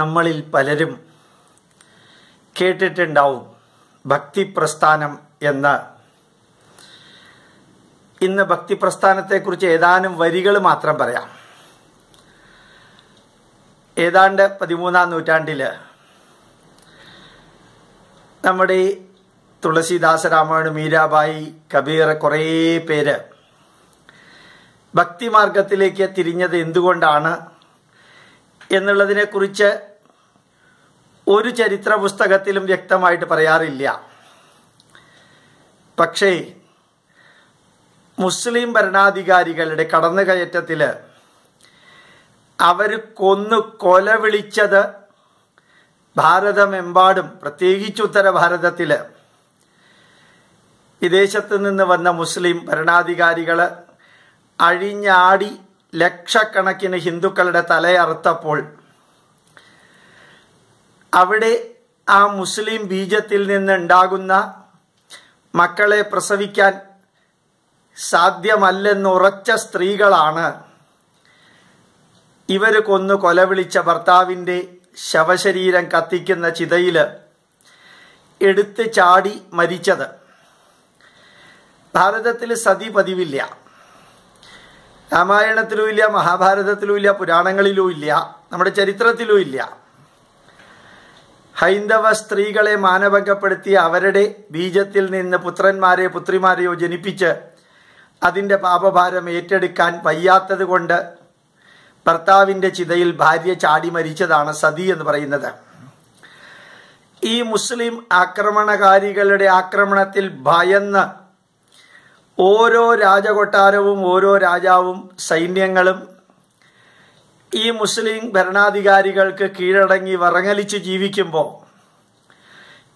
നമ്മളിൽ പലരും കേട്ടിട്ടുണ്ടാവും ഭക്തി പ്രസ്ഥാനം എന്ന് ഇന്ന് ഭക്തി പ്രസ്ഥാനത്തെക്കുറിച്ച് ഏതാനും വരികൾ മാത്രം പറയാം ഏതാണ്ട് പതിമൂന്നാം നൂറ്റാണ്ടിൽ നമ്മുടെ തുളസിദാസ രാമായണ മീരാബായി കബീർ കുറേ പേര് ഭക്തിമാർഗത്തിലേക്ക് തിരിഞ്ഞത് എന്തുകൊണ്ടാണ് എന്നുള്ളതിനെക്കുറിച്ച് ഒരു ചരിത്ര പുസ്തകത്തിലും വ്യക്തമായിട്ട് പറയാറില്ല പക്ഷേ മുസ്ലിം ഭരണാധികാരികളുടെ കടന്നുകയറ്റത്തിൽ അവർ കൊന്നു കൊല വിളിച്ചത് ഭാരതമെമ്പാടും പ്രത്യേകിച്ച് ഉത്തര ഭാരതത്തിൽ വിദേശത്ത് നിന്ന് വന്ന മുസ്ലിം ഭരണാധികാരികൾ അഴിഞ്ഞാടി ലക്ഷക്കണക്കിന് ഹിന്ദുക്കളുടെ തലയറുത്തപ്പോൾ അവിടെ ആ മുസ്ലിം ബീജത്തിൽ നിന്നുണ്ടാകുന്ന മക്കളെ പ്രസവിക്കാൻ സാധ്യമല്ലെന്ന് ഉറച്ച സ്ത്രീകളാണ് ഇവർ കൊന്നു കൊലവിളിച്ച ഭർത്താവിൻ്റെ ശവശരീരം കത്തിക്കുന്ന ചിതയിൽ എടുത്ത് ചാടി മരിച്ചത് ഭാരതത്തിൽ സതി പതിവില്ല രാമായണത്തിലും ഇല്ല മഹാഭാരതത്തിലും ഇല്ല പുരാണങ്ങളിലും ഇല്ല നമ്മുടെ ചരിത്രത്തിലും ഇല്ല ഹൈന്ദവ സ്ത്രീകളെ മാനഭംഗപ്പെടുത്തി അവരുടെ ബീജത്തിൽ നിന്ന് പുത്രന്മാരെ പുത്രിമാരെയോ ജനിപ്പിച്ച് അതിൻ്റെ പാപഭാരം ഏറ്റെടുക്കാൻ വയ്യാത്തത് കൊണ്ട് ഭർത്താവിൻ്റെ ചിതയിൽ ഭാര്യ ചാടി മരിച്ചതാണ് സതി എന്ന് പറയുന്നത് ഈ മുസ്ലിം ആക്രമണകാരികളുടെ ആക്രമണത്തിൽ ഭയന്ന് ഓരോ രാജകൊട്ടാരവും ഓരോ രാജാവും സൈന്യങ്ങളും ഈ മുസ്ലിം ഭരണാധികാരികൾക്ക് കീഴടങ്ങി വറങ്ങലിച്ച് ജീവിക്കുമ്പോൾ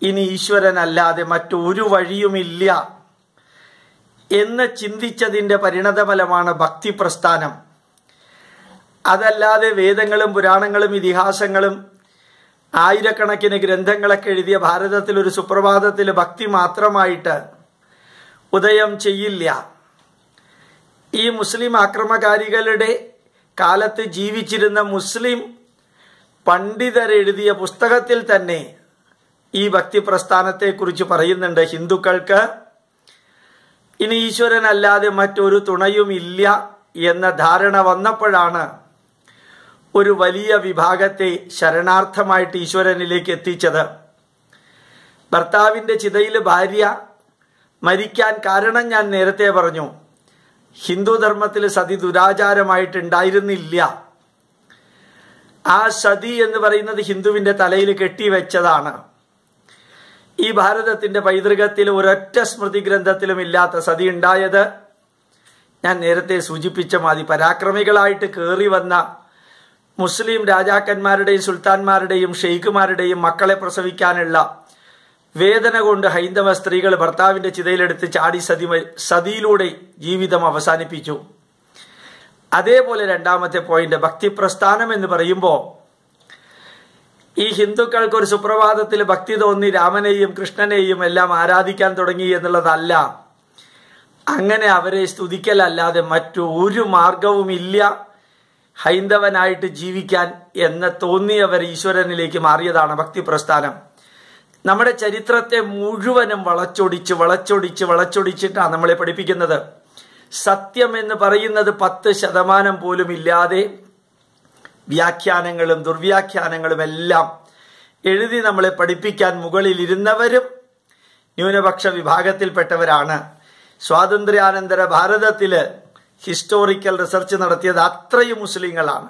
ഇനി ഈശ്വരനല്ലാതെ മറ്റൊരു വഴിയുമില്ല എന്ന് ചിന്തിച്ചതിൻ്റെ പരിണതഫലമാണ് ഭക്തി പ്രസ്ഥാനം അതല്ലാതെ വേദങ്ങളും പുരാണങ്ങളും ഇതിഹാസങ്ങളും ആയിരക്കണക്കിന് ഗ്രന്ഥങ്ങളൊക്കെ എഴുതിയ ഭാരതത്തിൽ ഒരു സുപ്രഭാതത്തിൽ ഭക്തി മാത്രമായിട്ട് ഉദയം ചെയ്യില്ല ഈ മുസ്ലിം ആക്രമകാരികളുടെ കാലത്ത് ജീവിച്ചിരുന്ന മുസ്ലിം പണ്ഡിതരെഴുതിയ പുസ്തകത്തിൽ തന്നെ ഈ ഭക്തി പ്രസ്ഥാനത്തെക്കുറിച്ച് പറയുന്നുണ്ട് ഹിന്ദുക്കൾക്ക് ഇനി ഈശ്വരനല്ലാതെ മറ്റൊരു തുണയും ഇല്ല എന്ന ധാരണ വന്നപ്പോഴാണ് ഒരു വലിയ വിഭാഗത്തെ ശരണാർത്ഥമായിട്ട് ഈശ്വരനിലേക്ക് എത്തിച്ചത് ഭർത്താവിൻ്റെ ചിതയിൽ ഭാര്യ മരിക്കാൻ കാരണം ഞാൻ നേരത്തെ പറഞ്ഞു ഹിന്ദു ധർമ്മത്തിൽ സതി ദുരാചാരമായിട്ടുണ്ടായിരുന്നില്ല ആ സതി എന്ന് പറയുന്നത് ഹിന്ദുവിൻ്റെ തലയിൽ കെട്ടിവെച്ചതാണ് ഈ ഭാരതത്തിൻ്റെ പൈതൃകത്തിൽ ഒരൊറ്റ സ്മൃതി ഗ്രന്ഥത്തിലും ഇല്ലാത്ത സതി ഉണ്ടായത് ഞാൻ നേരത്തെ സൂചിപ്പിച്ച മാതി പരാക്രമികളായിട്ട് കയറി വന്ന മുസ്ലിം രാജാക്കന്മാരുടെയും സുൽത്താൻമാരുടെയും ഷെയ്ഖുമാരുടെയും മക്കളെ പ്രസവിക്കാനുള്ള വേദന കൊണ്ട് ഹൈന്ദവ സ്ത്രീകൾ ഭർത്താവിന്റെ ചിതയിലെടുത്ത് ചാടി സതി സതിയിലൂടെ ജീവിതം അവസാനിപ്പിച്ചു അതേപോലെ രണ്ടാമത്തെ പോയിന്റ് ഭക്തി പ്രസ്ഥാനം എന്ന് പറയുമ്പോൾ ഈ ഹിന്ദുക്കൾക്ക് ഒരു സുപ്രഭാതത്തിൽ ഭക്തി തോന്നി രാമനെയും കൃഷ്ണനെയും എല്ലാം ആരാധിക്കാൻ തുടങ്ങി എന്നുള്ളതല്ല അങ്ങനെ അവരെ സ്തുതിക്കലല്ലാതെ മറ്റു ഒരു ഇല്ല ഹൈന്ദവനായിട്ട് ജീവിക്കാൻ എന്ന് തോന്നിയവർ ഈശ്വരനിലേക്ക് മാറിയതാണ് ഭക്തി പ്രസ്ഥാനം നമ്മുടെ ചരിത്രത്തെ മുഴുവനും വളച്ചൊടിച്ച് വളച്ചൊടിച്ച് വളച്ചൊടിച്ചിട്ടാണ് നമ്മളെ പഠിപ്പിക്കുന്നത് സത്യം എന്ന് പറയുന്നത് പത്ത് ശതമാനം പോലും ഇല്ലാതെ വ്യാഖ്യാനങ്ങളും ദുർവ്യാഖ്യാനങ്ങളും എല്ലാം എഴുതി നമ്മളെ പഠിപ്പിക്കാൻ മുകളിലിരുന്നവരും ന്യൂനപക്ഷ വിഭാഗത്തിൽപ്പെട്ടവരാണ് സ്വാതന്ത്ര്യാനന്തര ഭാരതത്തിൽ ഹിസ്റ്റോറിക്കൽ റിസർച്ച് നടത്തിയത് അത്രയും മുസ്ലിങ്ങളാണ്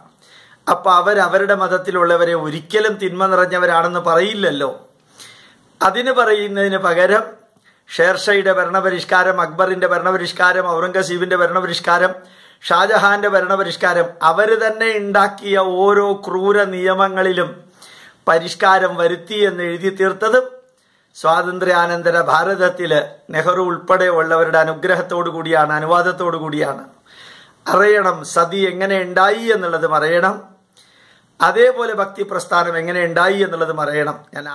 അപ്പൊ അവരുടെ മതത്തിലുള്ളവരെ ഒരിക്കലും തിന്മ നിറഞ്ഞവരാണെന്ന് പറയില്ലല്ലോ അതിന് പറയുന്നതിന് പകരം ഷേർഷയുടെ ഭരണപരിഷ്കാരം അക്ബറിന്റെ ഭരണപരിഷ്കാരം ഔറംഗസീബിന്റെ ഭരണപരിഷ്കാരം ഷാജഹാന്റെ ഭരണപരിഷ്കാരം അവർ തന്നെ ഉണ്ടാക്കിയ ഓരോ ക്രൂര നിയമങ്ങളിലും പരിഷ്കാരം വരുത്തി എന്ന് എഴുതി തീർത്തതും സ്വാതന്ത്ര്യാനന്തര ഭാരതത്തില് നെഹ്റു ഉൾപ്പെടെയുള്ളവരുടെ അനുഗ്രഹത്തോടു കൂടിയാണ് അനുവാദത്തോടു കൂടിയാണ് അറിയണം സതി എങ്ങനെ ഉണ്ടായി എന്നുള്ളതും അറിയണം അതേപോലെ ഭക്തി പ്രസ്ഥാനം എങ്ങനെ ഉണ്ടായി എന്നുള്ളതും അറിയണം ഞാൻ